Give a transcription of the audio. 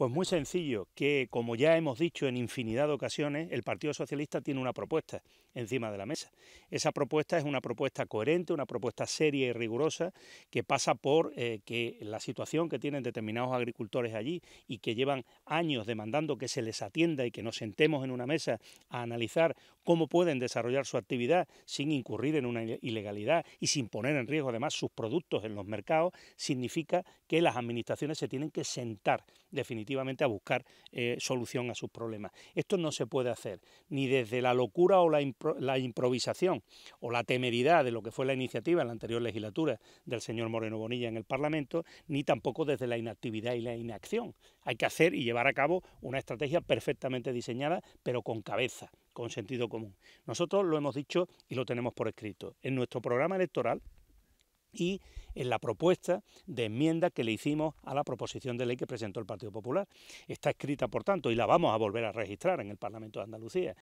Pues muy sencillo, que como ya hemos dicho en infinidad de ocasiones, el Partido Socialista tiene una propuesta encima de la mesa. Esa propuesta es una propuesta coherente, una propuesta seria y rigurosa que pasa por eh, que la situación que tienen determinados agricultores allí y que llevan años demandando que se les atienda y que nos sentemos en una mesa a analizar cómo pueden desarrollar su actividad sin incurrir en una ilegalidad y sin poner en riesgo además sus productos en los mercados, significa que las administraciones se tienen que sentar definitivamente a buscar eh, solución a sus problemas. Esto no se puede hacer ni desde la locura o la improvisación o la temeridad de lo que fue la iniciativa en la anterior legislatura del señor Moreno Bonilla en el Parlamento, ni tampoco desde la inactividad y la inacción. Hay que hacer y llevar a cabo una estrategia perfectamente diseñada, pero con cabeza con sentido común. Nosotros lo hemos dicho y lo tenemos por escrito. En nuestro programa electoral y en la propuesta de enmienda que le hicimos a la proposición de ley que presentó el Partido Popular. Está escrita, por tanto, y la vamos a volver a registrar en el Parlamento de Andalucía.